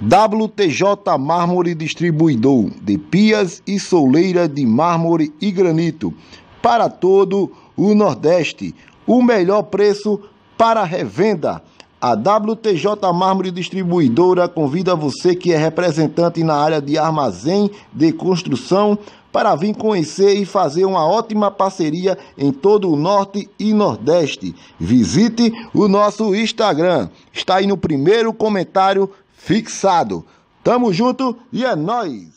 WTJ Mármore Distribuidor de pias e soleira de mármore e granito para todo o Nordeste. O melhor preço para revenda. A WTJ Mármore Distribuidora convida você que é representante na área de armazém de construção para vir conhecer e fazer uma ótima parceria em todo o Norte e Nordeste. Visite o nosso Instagram. Está aí no primeiro comentário fixado. Tamo junto e é nóis!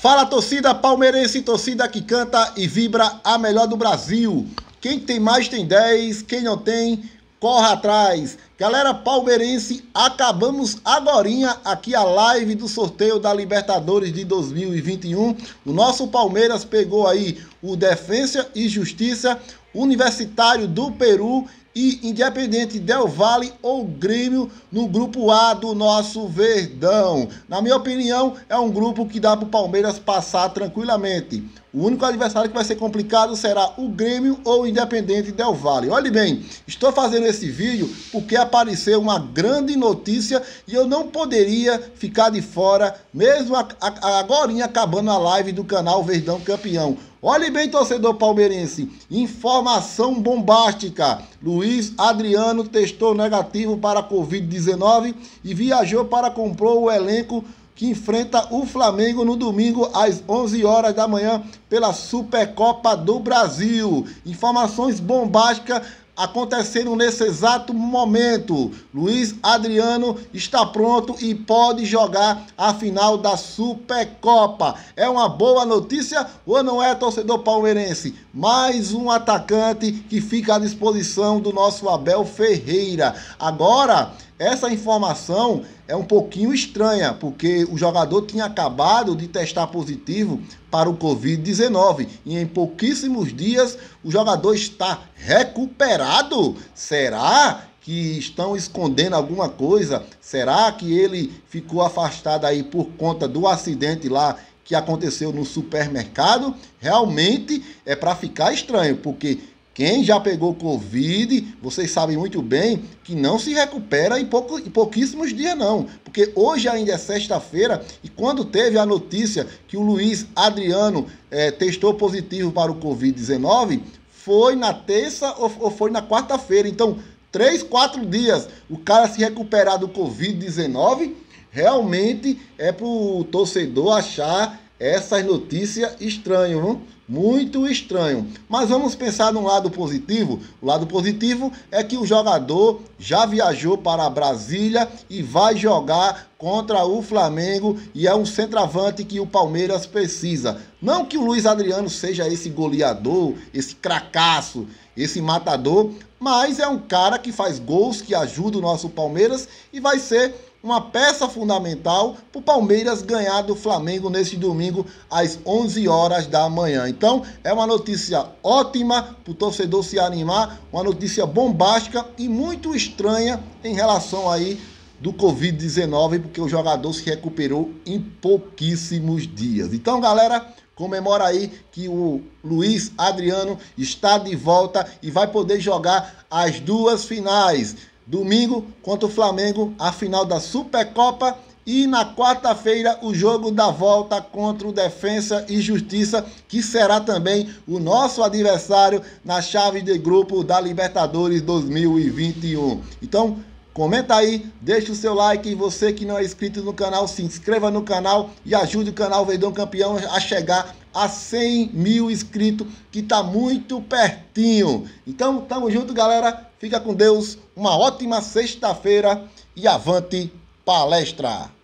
Fala torcida palmeirense, torcida que canta e vibra a melhor do Brasil. Quem tem mais tem 10, quem não tem, corre atrás. Galera palmeirense, acabamos agorinha aqui a live do sorteio da Libertadores de 2021. O nosso Palmeiras pegou aí o Defensa e Justiça Universitário do Peru e Independente Del Vale ou Grêmio no grupo A do nosso Verdão. Na minha opinião, é um grupo que dá para o Palmeiras passar tranquilamente. O único adversário que vai ser complicado será o Grêmio ou o Independente Del Valle. Olhe bem, estou fazendo esse vídeo porque apareceu uma grande notícia e eu não poderia ficar de fora, mesmo agora acabando a live do canal Verdão Campeão. Olhe bem, torcedor palmeirense, informação bombástica. Luiz Adriano testou negativo para a Covid-19 e viajou para comprar o elenco que enfrenta o Flamengo no domingo às 11 horas da manhã pela Supercopa do Brasil. Informações bombásticas acontecendo nesse exato momento. Luiz Adriano está pronto e pode jogar a final da Supercopa. É uma boa notícia ou não é, torcedor palmeirense? Mais um atacante que fica à disposição do nosso Abel Ferreira. Agora essa informação é um pouquinho estranha, porque o jogador tinha acabado de testar positivo para o Covid-19 e em pouquíssimos dias o jogador está recuperado. Será que estão escondendo alguma coisa? Será que ele ficou afastado aí por conta do acidente lá que aconteceu no supermercado? Realmente é para ficar estranho, porque quem já pegou Covid, vocês sabem muito bem que não se recupera em, pouco, em pouquíssimos dias, não. Porque hoje ainda é sexta-feira e quando teve a notícia que o Luiz Adriano é, testou positivo para o Covid-19, foi na terça ou, ou foi na quarta-feira. Então, três, quatro dias o cara se recuperar do Covid-19, realmente é para o torcedor achar essas notícias estranho, viu? muito estranho. Mas vamos pensar num lado positivo. O lado positivo é que o jogador já viajou para Brasília e vai jogar contra o Flamengo e é um centroavante que o Palmeiras precisa. Não que o Luiz Adriano seja esse goleador, esse cracaço, esse matador, mas é um cara que faz gols, que ajuda o nosso Palmeiras e vai ser uma peça fundamental para o Palmeiras ganhar do Flamengo neste domingo às 11 horas da manhã. Então, é uma notícia ótima para o torcedor se animar, uma notícia bombástica e muito estranha em relação aí do Covid-19, porque o jogador se recuperou em pouquíssimos dias. Então, galera, comemora aí que o Luiz Adriano está de volta e vai poder jogar as duas finais Domingo contra o Flamengo, a final da Supercopa. E na quarta-feira, o jogo da volta contra o Defensa e Justiça, que será também o nosso adversário na chave de grupo da Libertadores 2021. Então, Comenta aí, deixa o seu like. Você que não é inscrito no canal, se inscreva no canal e ajude o canal Verdão Campeão a chegar a 100 mil inscritos, que está muito pertinho. Então, tamo junto, galera. Fica com Deus. Uma ótima sexta-feira e avante palestra!